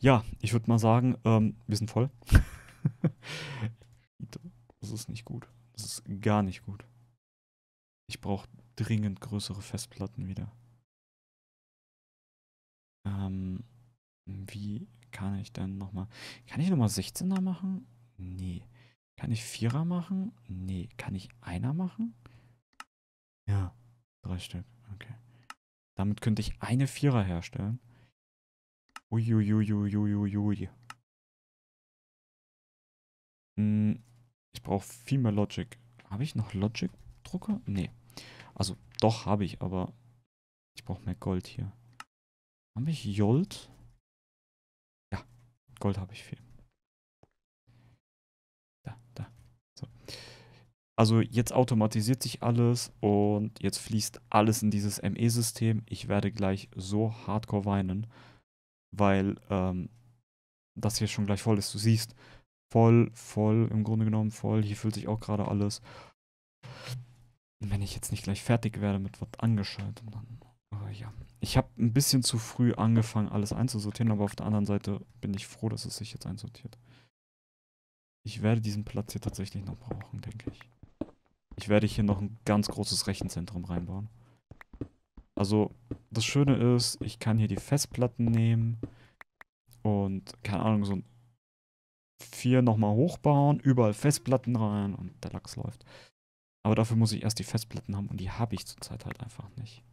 Ja, ich würde mal sagen, ähm, wir sind voll. das ist nicht gut. Das ist gar nicht gut. Ich brauche dringend größere Festplatten wieder. Ähm, wie kann ich denn nochmal... Kann ich nochmal 16er machen? Nee. Kann ich 4er machen? Nee. Kann ich Einer machen? Ja. Drei Stück. Okay. Damit könnte ich eine Vierer herstellen. Uiuiuiuiuiui. Hm, ich brauche viel mehr Logic. Habe ich noch Logic-Drucker? Nee. Also doch habe ich, aber ich brauche mehr Gold hier. Habe ich Jolt? Ja, Gold habe ich viel. Da, da. So. Also jetzt automatisiert sich alles und jetzt fließt alles in dieses ME-System. Ich werde gleich so hardcore weinen weil ähm, das hier schon gleich voll ist. Du siehst voll, voll, im Grunde genommen voll. Hier fühlt sich auch gerade alles. Wenn ich jetzt nicht gleich fertig werde mit was angeschaltet, dann. Oh ja. Ich habe ein bisschen zu früh angefangen, alles einzusortieren, aber auf der anderen Seite bin ich froh, dass es sich jetzt einsortiert. Ich werde diesen Platz hier tatsächlich noch brauchen, denke ich. Ich werde hier noch ein ganz großes Rechenzentrum reinbauen. Also das Schöne ist, ich kann hier die Festplatten nehmen und keine Ahnung, so ein 4 nochmal hochbauen, überall Festplatten rein und der Lachs läuft. Aber dafür muss ich erst die Festplatten haben und die habe ich zurzeit halt einfach nicht.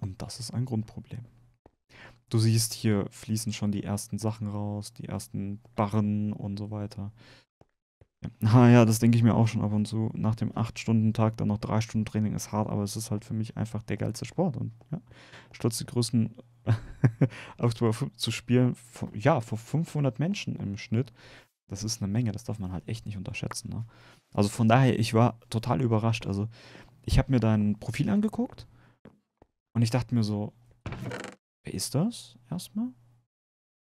Und das ist ein Grundproblem. Du siehst, hier fließen schon die ersten Sachen raus, die ersten Barren und so weiter. Ah ja, das denke ich mir auch schon ab und zu. Nach dem 8-Stunden-Tag dann noch 3 Stunden Training ist hart, aber es ist halt für mich einfach der geilste Sport. Und ja, stolz die größten Augsburger zu spielen, vor, ja, vor 500 Menschen im Schnitt, das ist eine Menge, das darf man halt echt nicht unterschätzen. Ne? Also von daher, ich war total überrascht. Also ich habe mir dein Profil angeguckt und ich dachte mir so, wer ist das erstmal?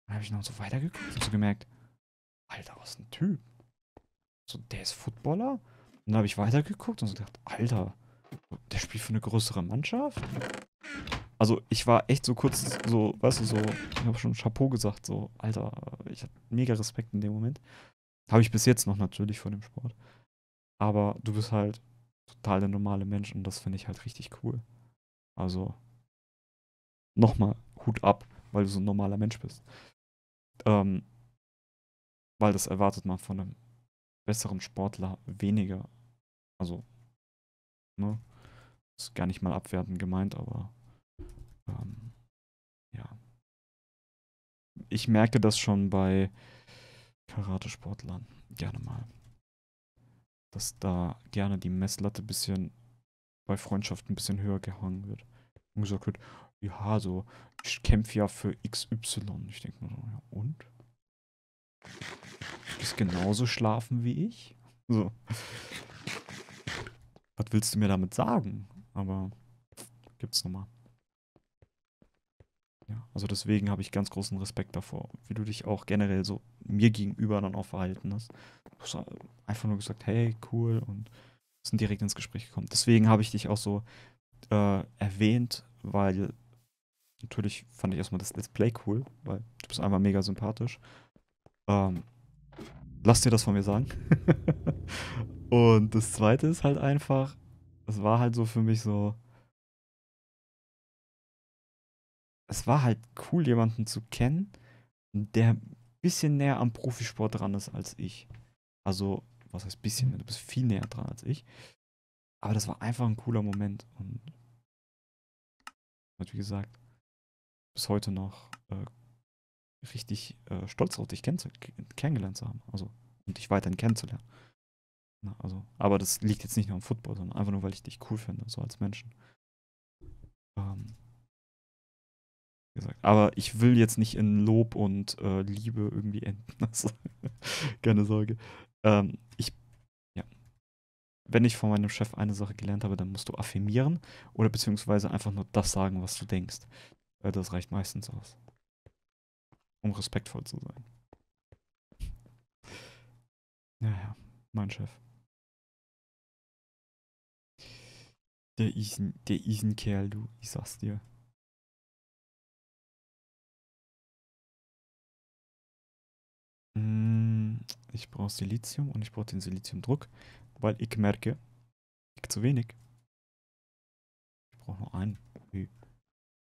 Dann habe ich noch so weitergeguckt und so gemerkt, Alter, was ein Typ so, der ist Footballer? Und dann habe ich weitergeguckt und so gedacht, Alter, der spielt für eine größere Mannschaft? Also ich war echt so kurz, so, weißt du, so, ich habe schon Chapeau gesagt, so, Alter, ich hatte mega Respekt in dem Moment. Habe ich bis jetzt noch natürlich vor dem Sport. Aber du bist halt total der normale Mensch und das finde ich halt richtig cool. Also, nochmal, Hut ab, weil du so ein normaler Mensch bist. Ähm, weil das erwartet man von einem besseren Sportler weniger. Also, ne? Ist gar nicht mal abwertend gemeint, aber ähm, ja. Ich merke das schon bei Karatesportlern gerne mal. Dass da gerne die Messlatte ein bisschen bei Freundschaften ein bisschen höher gehangen wird. Und gesagt wird, ja, so, ich kämpfe ja für XY. Ich denke mir so, ja, und? Du bist genauso schlafen wie ich. So. Was willst du mir damit sagen? Aber gibt's nochmal. Ja, also deswegen habe ich ganz großen Respekt davor, wie du dich auch generell so mir gegenüber dann auch verhalten hast. Du hast einfach nur gesagt, hey, cool und sind direkt ins Gespräch gekommen. Deswegen habe ich dich auch so äh, erwähnt, weil natürlich fand ich erstmal das Let's Play cool, weil du bist einfach mega sympathisch. Ähm, lass dir das von mir sagen. und das zweite ist halt einfach, es war halt so für mich so. Es war halt cool, jemanden zu kennen, der ein bisschen näher am Profisport dran ist als ich. Also, was heißt bisschen, du bist viel näher dran als ich. Aber das war einfach ein cooler Moment und wie gesagt bis heute noch äh, richtig äh, stolz darauf, dich kennengelernt zu haben. Also, und dich weiterhin kennenzulernen. Na, also, aber das liegt jetzt nicht nur am Football, sondern einfach nur, weil ich dich cool finde, so als Menschen. Ähm, gesagt. Aber ich will jetzt nicht in Lob und äh, Liebe irgendwie enden. Also, keine Sorge. Ähm, ich, ja. Wenn ich von meinem Chef eine Sache gelernt habe, dann musst du affirmieren oder beziehungsweise einfach nur das sagen, was du denkst. Äh, das reicht meistens aus um respektvoll zu sein. Naja, mein Chef. Der ist der ist du, ich sag's dir. Mm, ich brauch Silizium und ich brauch den Siliziumdruck, weil ich merke, ich zu wenig. Ich brauch nur einen.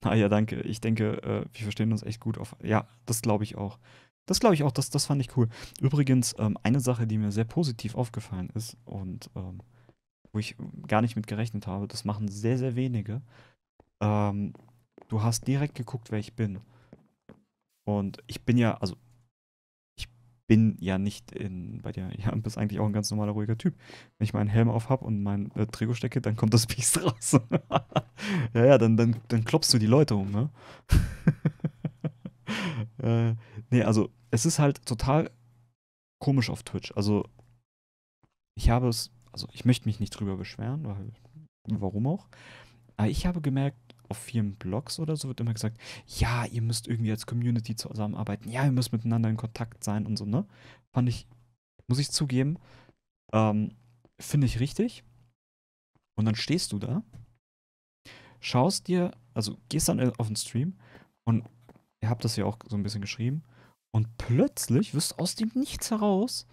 Ah ja, danke. Ich denke, äh, wir verstehen uns echt gut auf. Ja, das glaube ich auch. Das glaube ich auch, das, das fand ich cool. Übrigens, ähm, eine Sache, die mir sehr positiv aufgefallen ist und ähm, wo ich gar nicht mit gerechnet habe, das machen sehr, sehr wenige. Ähm, du hast direkt geguckt, wer ich bin. Und ich bin ja, also bin ja nicht in, bei dir, ja, bist eigentlich auch ein ganz normaler, ruhiger Typ. Wenn ich meinen Helm auf habe und mein äh, Trigo stecke, dann kommt das Biest raus. ja, ja, dann, dann, dann klopfst du die Leute um, ne? äh, nee, also, es ist halt total komisch auf Twitch. Also, ich habe es, also, ich möchte mich nicht drüber beschweren, weil, warum auch. Aber ich habe gemerkt, auf vielen Blogs oder so wird immer gesagt, ja, ihr müsst irgendwie als Community zusammenarbeiten, ja, ihr müsst miteinander in Kontakt sein und so, ne? Fand ich, muss ich zugeben, ähm, finde ich richtig. Und dann stehst du da, schaust dir, also gehst dann auf den Stream und ihr habt das ja auch so ein bisschen geschrieben und plötzlich wirst du aus dem Nichts heraus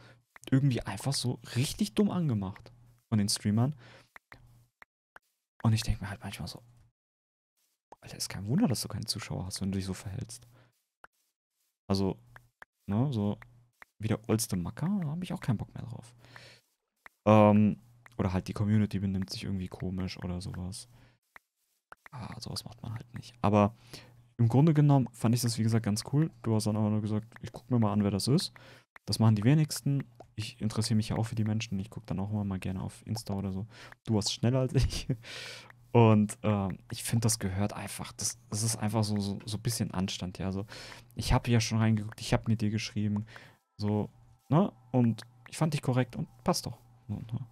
irgendwie einfach so richtig dumm angemacht von den Streamern. Und ich denke mir halt manchmal so, Alter, ist kein Wunder, dass du keine Zuschauer hast, wenn du dich so verhältst. Also, ne, so wie der oldste Macker, da habe ich auch keinen Bock mehr drauf. Ähm, oder halt die Community benimmt sich irgendwie komisch oder sowas. Ah, sowas macht man halt nicht. Aber im Grunde genommen fand ich das, wie gesagt, ganz cool. Du hast dann aber nur gesagt, ich guck mir mal an, wer das ist. Das machen die wenigsten. Ich interessiere mich ja auch für die Menschen. Ich gucke dann auch immer mal gerne auf Insta oder so. Du warst schneller als ich. Und ähm, ich finde, das gehört einfach. Das, das ist einfach so, so, so ein bisschen Anstand, ja. Also, ich habe ja schon reingeguckt, ich habe mit dir geschrieben. So, ne? Und ich fand dich korrekt und passt doch. So, ne?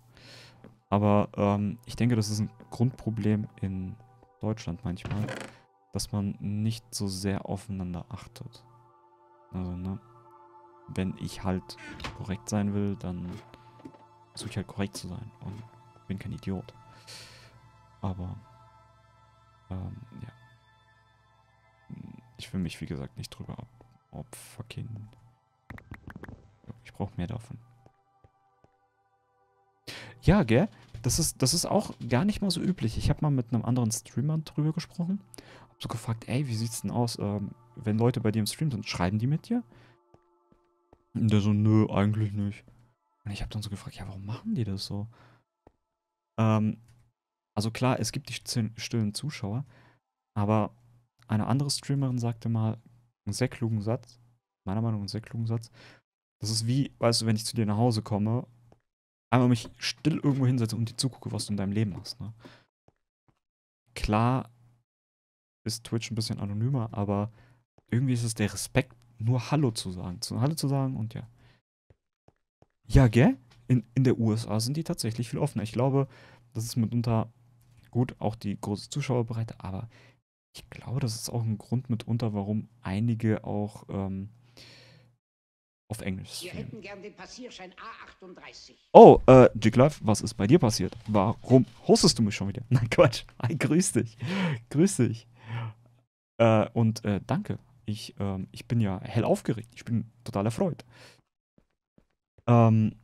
Aber ähm, ich denke, das ist ein Grundproblem in Deutschland manchmal, dass man nicht so sehr aufeinander achtet. Also, ne? Wenn ich halt korrekt sein will, dann suche ich halt korrekt zu sein und bin kein Idiot. Aber ähm, ja. Ich will mich, wie gesagt, nicht drüber ab Ob fucking. Ich brauche mehr davon. Ja, gell? Das ist, das ist auch gar nicht mal so üblich. Ich habe mal mit einem anderen Streamer drüber gesprochen. Hab so gefragt, ey, wie sieht's denn aus, ähm, wenn Leute bei dir im Stream sind, schreiben die mit dir? Und der so, nö, eigentlich nicht. Und ich habe dann so gefragt, ja, warum machen die das so? Ähm, also klar, es gibt die stillen Zuschauer, aber eine andere Streamerin sagte mal einen sehr klugen Satz, meiner Meinung nach einen sehr klugen Satz. Das ist wie, weißt du, wenn ich zu dir nach Hause komme, einmal mich still irgendwo hinsetze und dir zugucke, was du in deinem Leben machst. Ne? Klar ist Twitch ein bisschen anonymer, aber irgendwie ist es der Respekt, nur Hallo zu sagen. Zu Hallo zu sagen und ja. Ja, gell? In, in der USA sind die tatsächlich viel offener. Ich glaube, das ist mitunter Gut, auch die große Zuschauerbreite, aber ich glaube, das ist auch ein Grund mitunter, warum einige auch ähm, auf Englisch streamen. Wir hätten gern den Passierschein A38. Oh, äh, Jiglav, was ist bei dir passiert? Warum hostest du mich schon wieder? Nein, Quatsch. Hi, grüß dich. grüß dich. Äh, und äh, danke. Ich, ähm, ich bin ja hell aufgeregt. Ich bin total erfreut. Ähm,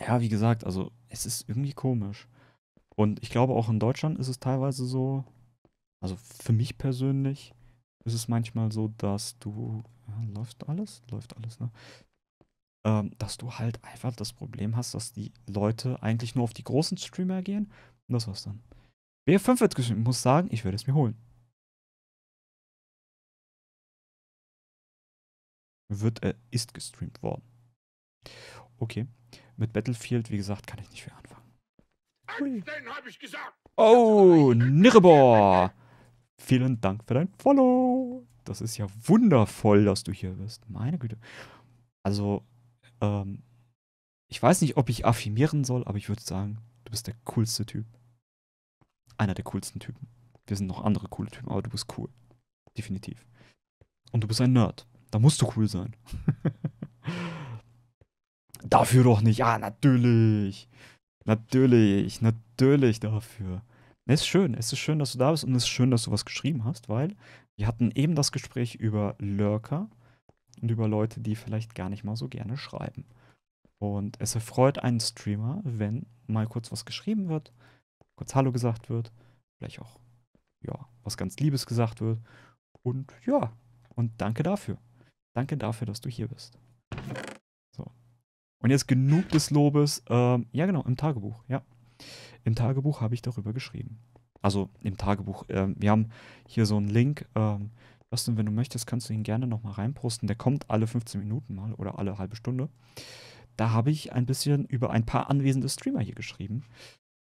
ja, wie gesagt, also es ist irgendwie komisch. Und ich glaube, auch in Deutschland ist es teilweise so, also für mich persönlich ist es manchmal so, dass du, ja, läuft alles, läuft alles, ne? Ähm, dass du halt einfach das Problem hast, dass die Leute eigentlich nur auf die großen Streamer gehen und das war's dann. W5 wird geschrieben, muss sagen, ich werde es mir holen. Wird, äh, ist gestreamt worden. Okay. Mit Battlefield, wie gesagt, kann ich nicht mehr werden. Hui. Oh, Nirrebor. Vielen Dank für dein Follow. Das ist ja wundervoll, dass du hier bist. Meine Güte. Also, ähm, ich weiß nicht, ob ich affirmieren soll, aber ich würde sagen, du bist der coolste Typ. Einer der coolsten Typen. Wir sind noch andere coole Typen, aber du bist cool. Definitiv. Und du bist ein Nerd. Da musst du cool sein. Dafür doch nicht. Ja, natürlich. Natürlich, natürlich dafür. Es ne, ist schön, es ist schön, dass du da bist und es ist schön, dass du was geschrieben hast, weil wir hatten eben das Gespräch über Lurker und über Leute, die vielleicht gar nicht mal so gerne schreiben. Und es erfreut einen Streamer, wenn mal kurz was geschrieben wird, kurz Hallo gesagt wird, vielleicht auch ja, was ganz Liebes gesagt wird. Und ja, und danke dafür. Danke dafür, dass du hier bist. Und jetzt genug des Lobes. Ähm, ja, genau, im Tagebuch, ja. Im Tagebuch habe ich darüber geschrieben. Also im Tagebuch. Ähm, wir haben hier so einen Link. Ähm, Justin, wenn du möchtest, kannst du ihn gerne nochmal reinposten. Der kommt alle 15 Minuten mal oder alle halbe Stunde. Da habe ich ein bisschen über ein paar anwesende Streamer hier geschrieben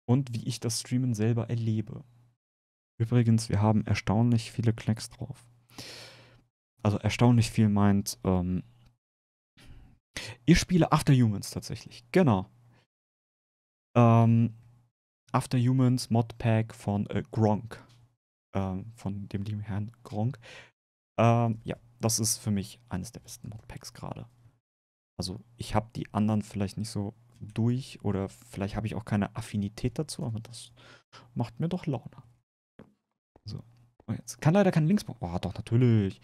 und wie ich das Streamen selber erlebe. Übrigens, wir haben erstaunlich viele Klecks drauf. Also erstaunlich viel meint, ähm, ich spiele After Humans tatsächlich, genau. Ähm, After Humans Modpack von äh, Gronk. Ähm, von dem lieben Herrn Gronk. Ähm, ja, das ist für mich eines der besten Modpacks gerade. Also ich habe die anderen vielleicht nicht so durch oder vielleicht habe ich auch keine Affinität dazu, aber das macht mir doch Laune. Oh, jetzt kann leider kein Linksback. Oh, doch, natürlich.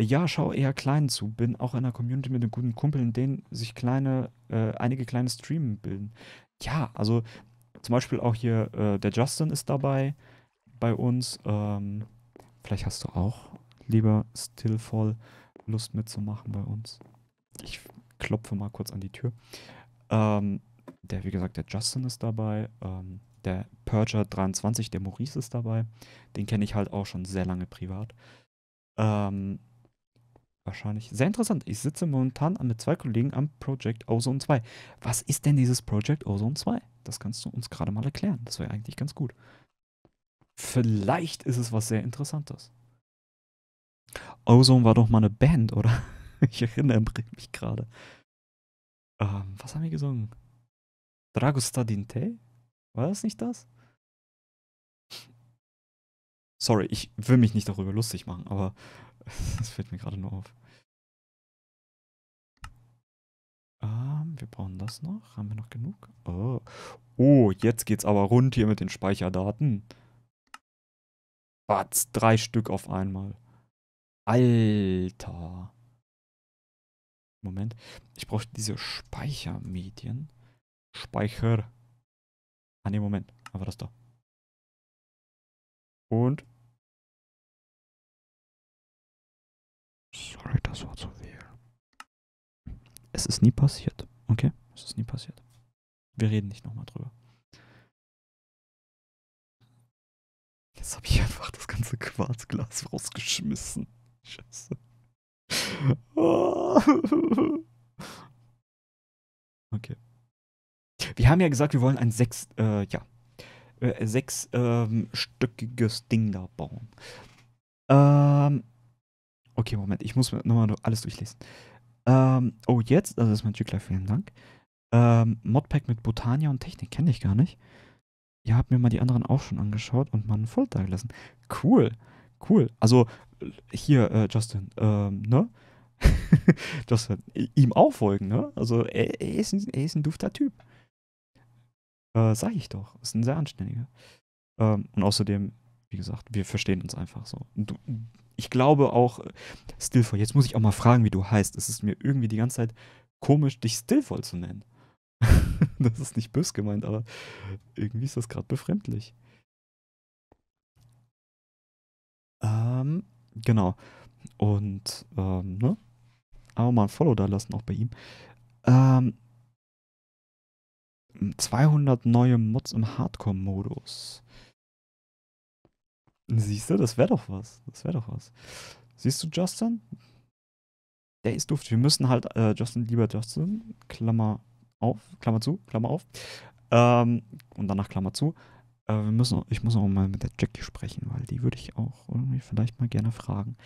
Ja, schau eher klein zu. Bin auch in einer Community mit einem guten Kumpel, in denen sich kleine, äh, einige kleine Streamen bilden. Ja, also zum Beispiel auch hier äh, der Justin ist dabei bei uns. Ähm, vielleicht hast du auch, lieber Stillfall, Lust mitzumachen bei uns. Ich klopfe mal kurz an die Tür. Ähm, der, wie gesagt, der Justin ist dabei. Ähm, der Purger 23, der Maurice ist dabei. Den kenne ich halt auch schon sehr lange privat. Ähm, wahrscheinlich. Sehr interessant. Ich sitze momentan mit zwei Kollegen am Project Ozone 2. Was ist denn dieses Project Ozone 2? Das kannst du uns gerade mal erklären. Das wäre eigentlich ganz gut. Vielleicht ist es was sehr Interessantes. Ozone war doch mal eine Band, oder? Ich erinnere mich gerade. Ähm, was haben wir gesungen? Dragostadinte? War das nicht das? Sorry, ich will mich nicht darüber lustig machen, aber das fällt mir gerade nur auf. Ähm, wir brauchen das noch. Haben wir noch genug? Oh. oh, jetzt geht's aber rund hier mit den Speicherdaten. Was? drei Stück auf einmal. Alter. Moment. Ich brauche diese Speichermedien. Speicher. Ah ne, Moment. Aber das da. Und. Sorry, das war zu viel. Es ist nie passiert. Okay? Es ist nie passiert. Wir reden nicht nochmal drüber. Jetzt habe ich einfach das ganze Quarzglas rausgeschmissen. Scheiße. Okay. Wir haben ja gesagt, wir wollen ein sechs, äh, ja, äh, sechsstöckiges ähm, Ding da bauen. Ähm, okay, Moment, ich muss nochmal alles durchlesen. Ähm, oh, jetzt, also das ist mein Entwickler, vielen Dank. Ähm, Modpack mit Botania und Technik kenne ich gar nicht. Ihr ja, habt mir mal die anderen auch schon angeschaut und mal einen Fold da gelassen. Cool, cool. Also hier, äh, Justin, ähm, ne? Justin, ihm auch folgen, ne? Also er, er, ist ein, er ist ein dufter Typ. Äh, sag ich doch. Ist ein sehr anständiger. Ähm, und außerdem, wie gesagt, wir verstehen uns einfach so. Du, ich glaube auch, äh, Stillfall, jetzt muss ich auch mal fragen, wie du heißt. Es ist mir irgendwie die ganze Zeit komisch, dich Stillfall zu nennen. das ist nicht bös gemeint, aber irgendwie ist das gerade befremdlich. Ähm, genau. Und, ähm, ne? Aber mal ein Follow da lassen, auch bei ihm. Ähm, 200 neue Mods im Hardcore-Modus. Siehst du, das wäre doch was. Das wäre doch was. Siehst du Justin? Der ist duft. Wir müssen halt äh, Justin lieber Justin, Klammer auf, Klammer zu, Klammer auf. Ähm, und danach Klammer zu. Äh, wir müssen, ich muss auch mal mit der Jackie sprechen, weil die würde ich auch irgendwie vielleicht mal gerne fragen.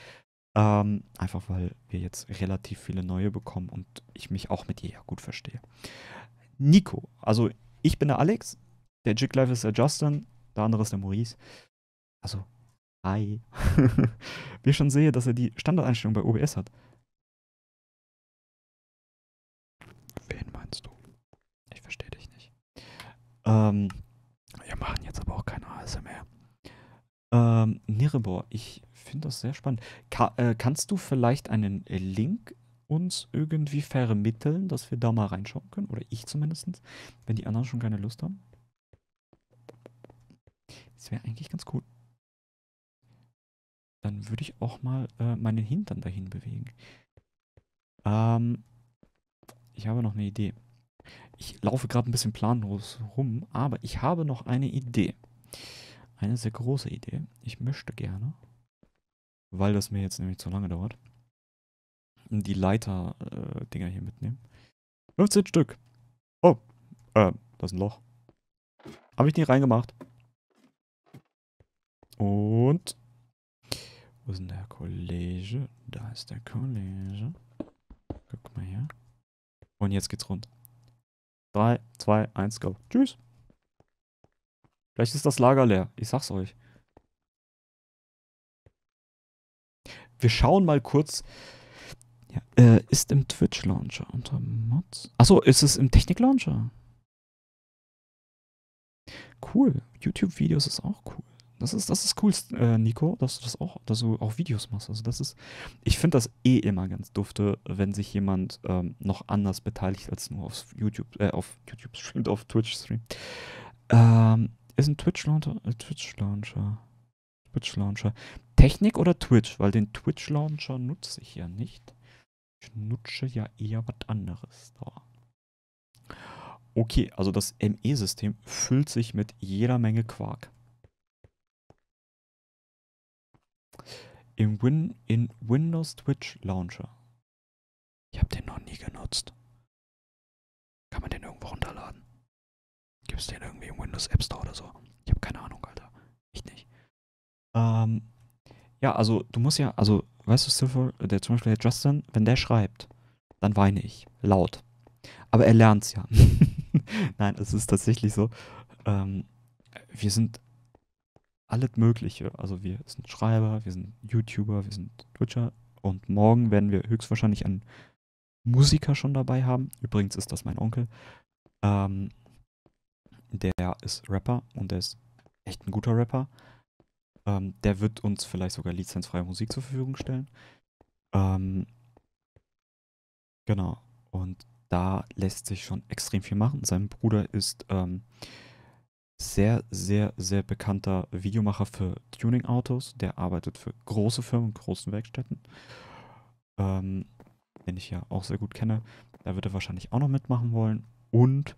Ähm, einfach weil wir jetzt relativ viele neue bekommen und ich mich auch mit ihr ja gut verstehe. Nico. Also ich bin der Alex, der Jig Life ist der Justin, der andere ist der Maurice. Also, hi. Wie ich schon sehe, dass er die Standardeinstellung bei OBS hat. Wen meinst du? Ich verstehe dich nicht. Ähm, Wir machen jetzt aber auch keine ASMR. Ähm, Nirebor, ich finde das sehr spannend. Ka äh, kannst du vielleicht einen Link uns irgendwie vermitteln, dass wir da mal reinschauen können. Oder ich zumindest, wenn die anderen schon keine Lust haben. Das wäre eigentlich ganz cool. Dann würde ich auch mal äh, meinen Hintern dahin bewegen. Ähm, ich habe noch eine Idee. Ich laufe gerade ein bisschen planlos rum, aber ich habe noch eine Idee. Eine sehr große Idee. Ich möchte gerne, weil das mir jetzt nämlich zu lange dauert, die Leiter-Dinger äh, hier mitnehmen. 15 Stück. Oh, äh, das ist ein Loch. Habe ich nicht reingemacht. Und. Wo ist denn der Kollege? Da ist der Kollege. Guck mal hier. Und jetzt geht's rund. 3, 2, 1, go. Tschüss. Vielleicht ist das Lager leer. Ich sag's euch. Wir schauen mal kurz ja, äh, ist im Twitch-Launcher unter Mods. Achso, ist es im Technik-Launcher? Cool. YouTube-Videos ist auch cool. Das ist, das ist cool, äh, Nico, dass du das auch, dass du auch Videos machst. Also das ist, ich finde das eh immer ganz dufte, wenn sich jemand ähm, noch anders beteiligt als nur auf YouTube, äh, auf YouTube streamt, auf Twitch streamt. Ähm, ist ein Twitch Launcher, äh, Twitch Launcher, Twitch Launcher. Technik oder Twitch? Weil den Twitch Launcher nutze ich ja nicht. Ich nutze ja eher was anderes da. Okay, also das ME-System füllt sich mit jeder Menge Quark. Im Win in Windows Twitch Launcher. Ich habe den noch nie genutzt. Kann man den irgendwo runterladen? Gibt es den irgendwie im Windows App Store oder so? Ich habe keine Ahnung, Alter. Ich nicht. Ähm, ja, also du musst ja, also weißt du, Silver, der zum Beispiel der Justin, wenn der schreibt, dann weine ich. Laut. Aber er lernt's ja. Nein, es ist tatsächlich so. Ähm, wir sind alles Mögliche. Also wir sind Schreiber, wir sind YouTuber, wir sind Twitcher. Und morgen werden wir höchstwahrscheinlich einen Musiker schon dabei haben. Übrigens ist das mein Onkel. Ähm, der ist Rapper und der ist echt ein guter Rapper. Ähm, der wird uns vielleicht sogar lizenzfreie Musik zur Verfügung stellen. Ähm, genau. Und da lässt sich schon extrem viel machen. Sein Bruder ist ähm, sehr, sehr, sehr bekannter Videomacher für Tuning-Autos. Der arbeitet für große Firmen und großen Werkstätten. Ähm, den ich ja auch sehr gut kenne. Da wird er wahrscheinlich auch noch mitmachen wollen. Und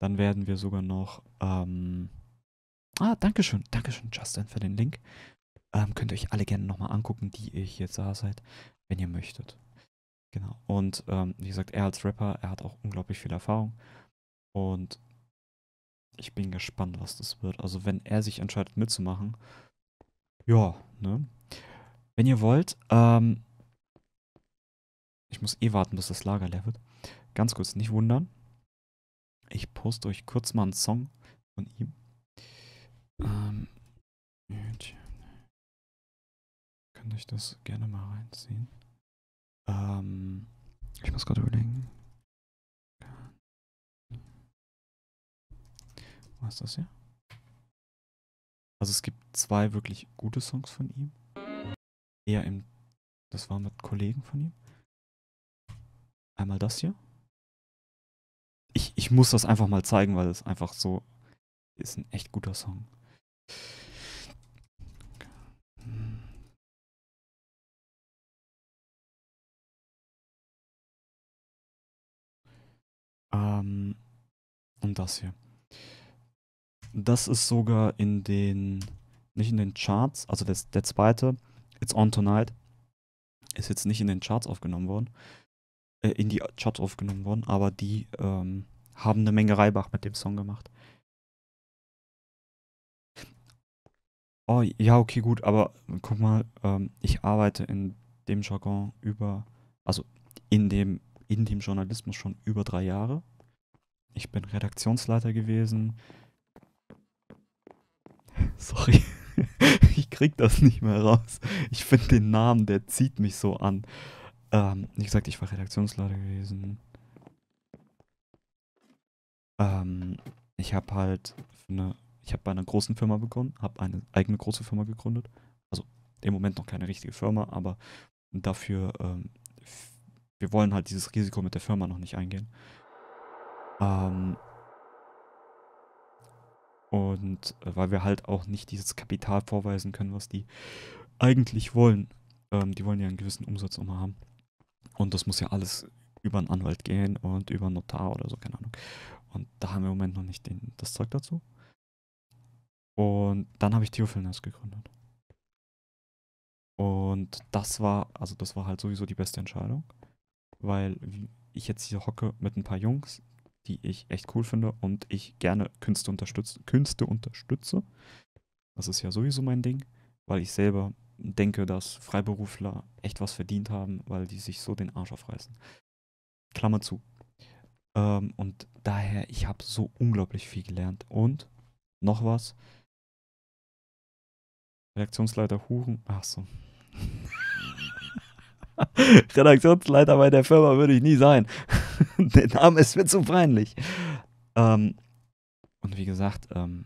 dann werden wir sogar noch ähm, Ah, Dankeschön, Dankeschön, Justin, für den Link. Ähm, könnt ihr euch alle gerne nochmal angucken, die ihr hier da seid, wenn ihr möchtet. Genau. Und ähm, wie gesagt, er als Rapper, er hat auch unglaublich viel Erfahrung. Und ich bin gespannt, was das wird. Also, wenn er sich entscheidet mitzumachen, ja, ne? Wenn ihr wollt, ähm, ich muss eh warten, bis das Lager leer wird. Ganz kurz, nicht wundern. Ich poste euch kurz mal einen Song von ihm. Ähm, YouTube. Könnte ich das gerne mal reinziehen? Ähm, ich muss gerade überlegen. Was ist das hier? Also es gibt zwei wirklich gute Songs von ihm. Eher im... Das war mit Kollegen von ihm. Einmal das hier. Ich, ich muss das einfach mal zeigen, weil es einfach so ist ein echt guter Song. Ähm, und das hier. Das ist sogar in den, nicht in den Charts, also der, der zweite, It's On Tonight, ist jetzt nicht in den Charts aufgenommen worden, äh, in die Charts aufgenommen worden, aber die ähm, haben eine Menge Reibach mit dem Song gemacht. oh, ja, okay, gut, aber guck mal, ähm, ich arbeite in dem Jargon über, also in dem, in dem Journalismus schon über drei Jahre. Ich bin Redaktionsleiter gewesen. Sorry, ich krieg das nicht mehr raus. Ich finde den Namen, der zieht mich so an. Ähm, wie gesagt, ich war Redaktionsleiter gewesen. Ähm, ich habe halt für eine ich habe bei einer großen Firma begonnen, habe eine eigene große Firma gegründet. Also im Moment noch keine richtige Firma, aber dafür, ähm, wir wollen halt dieses Risiko mit der Firma noch nicht eingehen. Ähm, und äh, weil wir halt auch nicht dieses Kapital vorweisen können, was die eigentlich wollen. Ähm, die wollen ja einen gewissen Umsatz immer haben. Und das muss ja alles über einen Anwalt gehen und über einen Notar oder so, keine Ahnung. Und da haben wir im Moment noch nicht den, das Zeug dazu. Und dann habe ich Theophilness gegründet. Und das war, also das war halt sowieso die beste Entscheidung, weil ich jetzt hier hocke mit ein paar Jungs, die ich echt cool finde und ich gerne Künste unterstütze. Künste unterstütze. Das ist ja sowieso mein Ding, weil ich selber denke, dass Freiberufler echt was verdient haben, weil die sich so den Arsch aufreißen. Klammer zu. Ähm, und daher, ich habe so unglaublich viel gelernt. Und noch was, Redaktionsleiter Huren. Ach so. Redaktionsleiter bei der Firma würde ich nie sein. der Name ist mir zu peinlich. Ähm, und wie gesagt, ähm,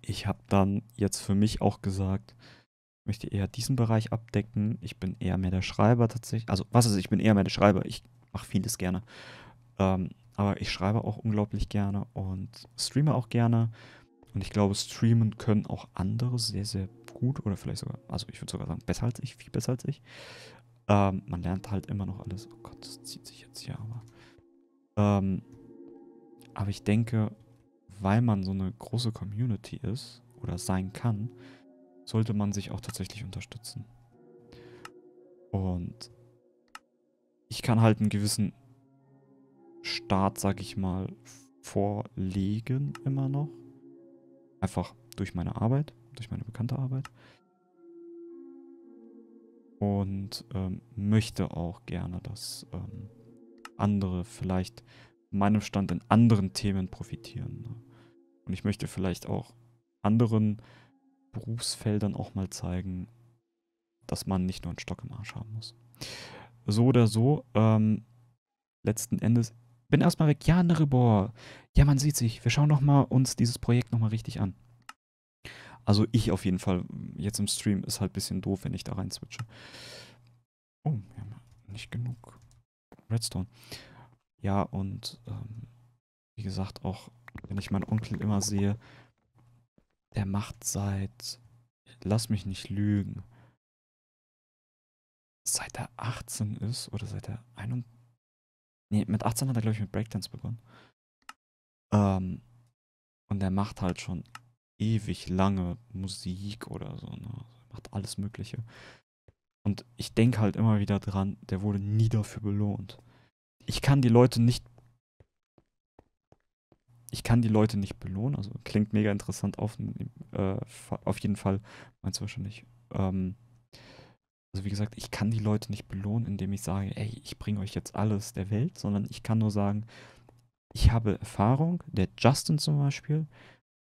ich habe dann jetzt für mich auch gesagt, ich möchte eher diesen Bereich abdecken. Ich bin eher mehr der Schreiber tatsächlich. Also, was ist, ich bin eher mehr der Schreiber. Ich mache vieles gerne. Ähm, aber ich schreibe auch unglaublich gerne und streame auch gerne. Und ich glaube, streamen können auch andere sehr, sehr gut oder vielleicht sogar, also ich würde sogar sagen, besser als ich, viel besser als ich. Ähm, man lernt halt immer noch alles. Oh Gott, das zieht sich jetzt hier aber. Ähm, aber ich denke, weil man so eine große Community ist oder sein kann, sollte man sich auch tatsächlich unterstützen. Und ich kann halt einen gewissen Start, sag ich mal, vorlegen immer noch. Einfach durch meine Arbeit, durch meine bekannte Arbeit. Und ähm, möchte auch gerne, dass ähm, andere vielleicht meinem Stand in anderen Themen profitieren. Ne? Und ich möchte vielleicht auch anderen Berufsfeldern auch mal zeigen, dass man nicht nur einen Stock im Arsch haben muss. So oder so, ähm, letzten Endes bin erstmal weg. Ja, Neribor. Ja, man sieht sich. Wir schauen noch mal uns dieses Projekt nochmal richtig an. Also ich auf jeden Fall. Jetzt im Stream ist halt ein bisschen doof, wenn ich da rein switche. Oh, wir haben nicht genug Redstone. Ja, und ähm, wie gesagt, auch wenn ich meinen Onkel immer sehe, der macht seit, lass mich nicht lügen, seit er 18 ist oder seit er 21, Nee, mit 18 hat er, glaube ich, mit Breakdance begonnen. Ähm, und er macht halt schon ewig lange Musik oder so. Ne? macht alles Mögliche. Und ich denke halt immer wieder dran, der wurde nie dafür belohnt. Ich kann die Leute nicht. Ich kann die Leute nicht belohnen. Also klingt mega interessant auf, äh, auf jeden Fall. Meinst du wahrscheinlich. Ähm, also wie gesagt, ich kann die Leute nicht belohnen, indem ich sage, ey, ich bringe euch jetzt alles der Welt, sondern ich kann nur sagen, ich habe Erfahrung, der Justin zum Beispiel,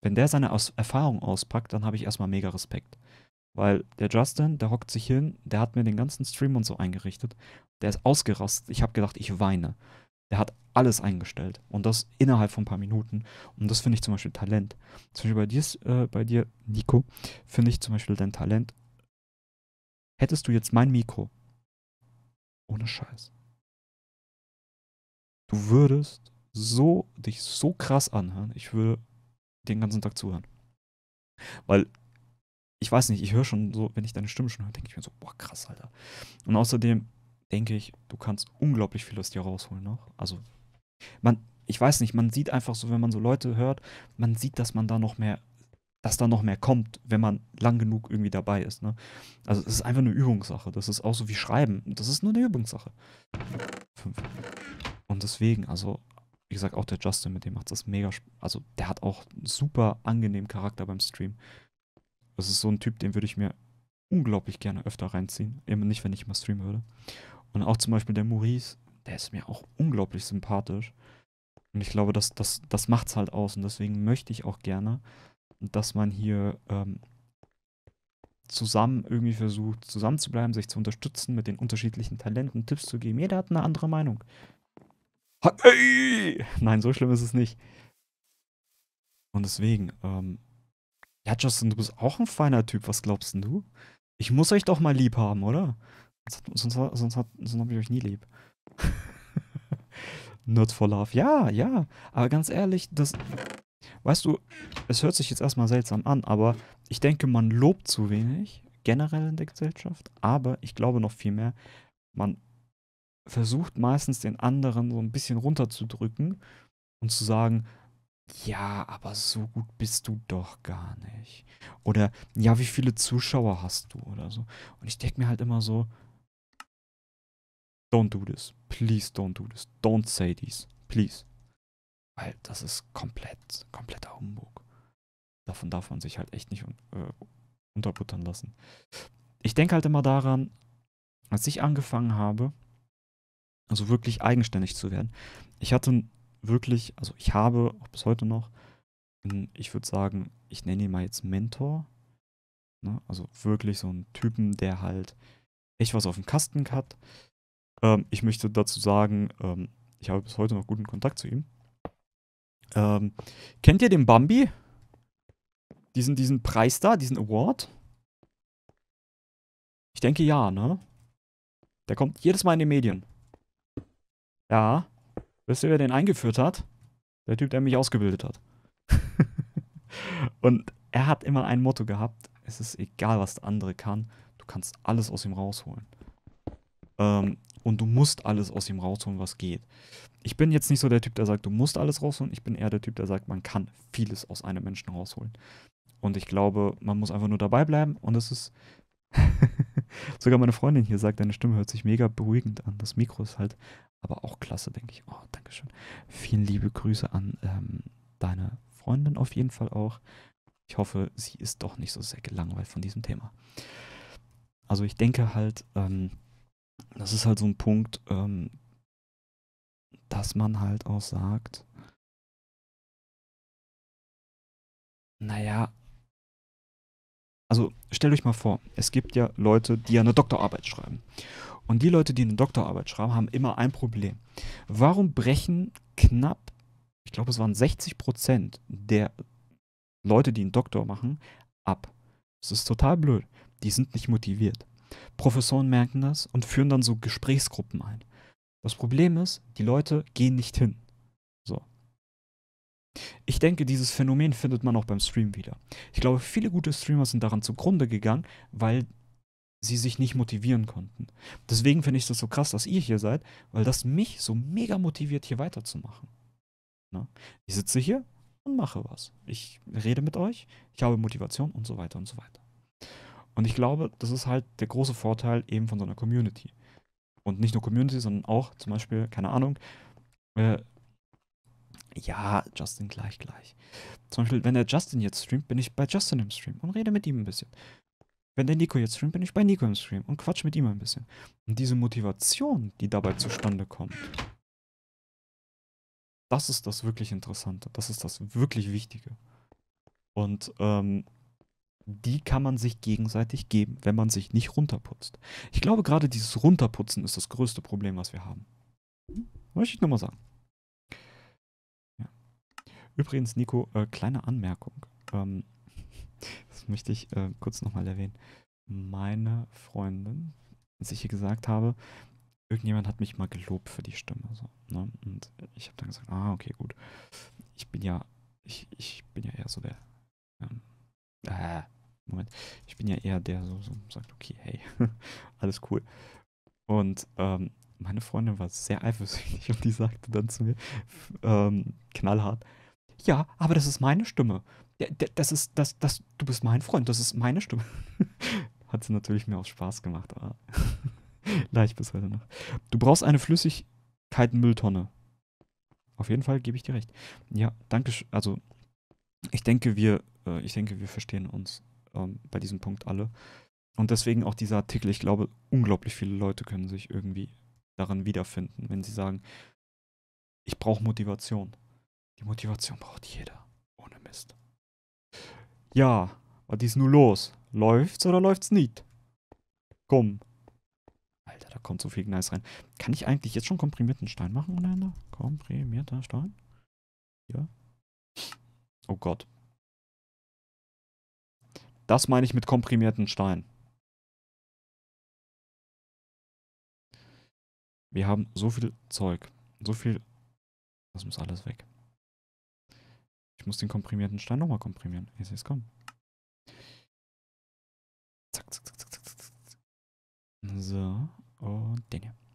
wenn der seine Aus Erfahrung auspackt, dann habe ich erstmal mega Respekt. Weil der Justin, der hockt sich hin, der hat mir den ganzen Stream und so eingerichtet, der ist ausgerastet, ich habe gedacht, ich weine. Der hat alles eingestellt und das innerhalb von ein paar Minuten. Und das finde ich zum Beispiel Talent. Zum Beispiel bei dir, äh, bei dir Nico, finde ich zum Beispiel dein Talent hättest du jetzt mein Mikro. Ohne Scheiß. Du würdest so dich so krass anhören. Ich würde den ganzen Tag zuhören. Weil ich weiß nicht, ich höre schon so, wenn ich deine Stimme schon höre, denke ich mir so, boah, krass, Alter. Und außerdem denke ich, du kannst unglaublich viel aus dir rausholen noch. Also, man, ich weiß nicht, man sieht einfach so, wenn man so Leute hört, man sieht, dass man da noch mehr dass da noch mehr kommt, wenn man lang genug irgendwie dabei ist. Ne? Also es ist einfach eine Übungssache. Das ist auch so wie Schreiben. Das ist nur eine Übungssache. Und deswegen, also wie gesagt, auch der Justin, mit dem macht das mega Also der hat auch einen super angenehmen Charakter beim Stream. Das ist so ein Typ, den würde ich mir unglaublich gerne öfter reinziehen. Eben nicht, wenn ich mal streamen würde. Und auch zum Beispiel der Maurice, der ist mir auch unglaublich sympathisch. Und ich glaube, das, das, das macht's halt aus. Und deswegen möchte ich auch gerne, dass man hier ähm, zusammen irgendwie versucht, zusammenzubleiben, sich zu unterstützen, mit den unterschiedlichen Talenten Tipps zu geben. Jeder hat eine andere Meinung. Hey! Nein, so schlimm ist es nicht. Und deswegen, ähm, ja, Justin, du bist auch ein feiner Typ. Was glaubst denn du? Ich muss euch doch mal lieb haben, oder? Sonst, sonst, sonst, sonst habe ich euch nie lieb. Not for love. Ja, ja. Aber ganz ehrlich, das, Weißt du, es hört sich jetzt erstmal seltsam an, aber ich denke, man lobt zu wenig, generell in der Gesellschaft, aber ich glaube noch viel mehr, man versucht meistens den anderen so ein bisschen runterzudrücken und zu sagen, ja, aber so gut bist du doch gar nicht. Oder ja, wie viele Zuschauer hast du oder so. Und ich denke mir halt immer so, don't do this. Please don't do this. Don't say this. Please. Weil das ist komplett, kompletter Humbug. Davon darf man sich halt echt nicht äh, unterbuttern lassen. Ich denke halt immer daran, als ich angefangen habe, also wirklich eigenständig zu werden. Ich hatte wirklich, also ich habe auch bis heute noch, ich würde sagen, ich nenne ihn mal jetzt Mentor. Ne? Also wirklich so einen Typen, der halt echt was auf dem Kasten hat. Ähm, ich möchte dazu sagen, ähm, ich habe bis heute noch guten Kontakt zu ihm. Ähm, kennt ihr den Bambi? Diesen, diesen Preis da, diesen Award? Ich denke ja, ne? Der kommt jedes Mal in die Medien. Ja. Wisst ihr, wer den eingeführt hat? Der Typ, der mich ausgebildet hat. Und er hat immer ein Motto gehabt: Es ist egal, was der andere kann, du kannst alles aus ihm rausholen. Ähm, und du musst alles aus ihm rausholen, was geht. Ich bin jetzt nicht so der Typ, der sagt, du musst alles rausholen. Ich bin eher der Typ, der sagt, man kann vieles aus einem Menschen rausholen. Und ich glaube, man muss einfach nur dabei bleiben und es ist. Sogar meine Freundin hier sagt, deine Stimme hört sich mega beruhigend an. Das Mikro ist halt aber auch klasse, denke ich. Oh, Dankeschön. Vielen liebe Grüße an ähm, deine Freundin auf jeden Fall auch. Ich hoffe, sie ist doch nicht so sehr gelangweilt von diesem Thema. Also ich denke halt, ähm, das ist halt so ein Punkt, ähm, dass man halt auch sagt, naja, also stellt euch mal vor, es gibt ja Leute, die ja eine Doktorarbeit schreiben. Und die Leute, die eine Doktorarbeit schreiben, haben immer ein Problem. Warum brechen knapp, ich glaube es waren 60 Prozent der Leute, die einen Doktor machen, ab? Das ist total blöd. Die sind nicht motiviert. Professoren merken das und führen dann so Gesprächsgruppen ein. Das Problem ist, die Leute gehen nicht hin. So. Ich denke, dieses Phänomen findet man auch beim Stream wieder. Ich glaube, viele gute Streamer sind daran zugrunde gegangen, weil sie sich nicht motivieren konnten. Deswegen finde ich das so krass, dass ihr hier seid, weil das mich so mega motiviert, hier weiterzumachen. Na? Ne? Ich sitze hier und mache was. Ich rede mit euch, ich habe Motivation und so weiter und so weiter. Und ich glaube, das ist halt der große Vorteil eben von so einer Community. Und nicht nur Community, sondern auch zum Beispiel, keine Ahnung, äh, ja, Justin gleich, gleich. Zum Beispiel, wenn der Justin jetzt streamt, bin ich bei Justin im Stream und rede mit ihm ein bisschen. Wenn der Nico jetzt streamt, bin ich bei Nico im Stream und quatsch mit ihm ein bisschen. Und diese Motivation, die dabei zustande kommt, das ist das wirklich Interessante. Das ist das wirklich Wichtige. Und ähm, die kann man sich gegenseitig geben, wenn man sich nicht runterputzt. Ich glaube, gerade dieses Runterputzen ist das größte Problem, was wir haben. Möchte ich nochmal sagen. Ja. Übrigens, Nico, äh, kleine Anmerkung. Ähm, das möchte ich äh, kurz nochmal erwähnen. Meine Freundin, als ich hier gesagt habe, irgendjemand hat mich mal gelobt für die Stimme. So, ne? Und ich habe dann gesagt, ah, okay, gut. Ich bin ja, ich, ich bin ja eher so der. Ähm, äh, Moment, ich bin ja eher der, so, so sagt, okay, hey, alles cool. Und ähm, meine Freundin war sehr eifersüchtig und die sagte dann zu mir, ähm, knallhart, ja, aber das ist meine Stimme. Das ist, das, das, du bist mein Freund, das ist meine Stimme. Hat sie natürlich mir auch Spaß gemacht, aber leicht bis heute noch. Du brauchst eine Flüssigkeitenmülltonne. Auf jeden Fall gebe ich dir recht. Ja, danke. Also, ich denke, wir, äh, ich denke, wir verstehen uns ähm, bei diesem Punkt alle. Und deswegen auch dieser Artikel. Ich glaube, unglaublich viele Leute können sich irgendwie daran wiederfinden, wenn sie sagen, ich brauche Motivation. Die Motivation braucht jeder. Ohne Mist. Ja, was ist nun los? Läuft's oder läuft's nicht? Komm. Alter, da kommt so viel Gneis rein. Kann ich eigentlich jetzt schon komprimierten Stein machen ohne Ende? Komprimierter Stein? Ja. Oh Gott, das meine ich mit komprimierten Stein. Wir haben so viel Zeug. So viel. Das muss alles weg. Ich muss den komprimierten Stein nochmal komprimieren. Jetzt ist komm. Zack, zack, zack, zack, zack. So. Und den hier.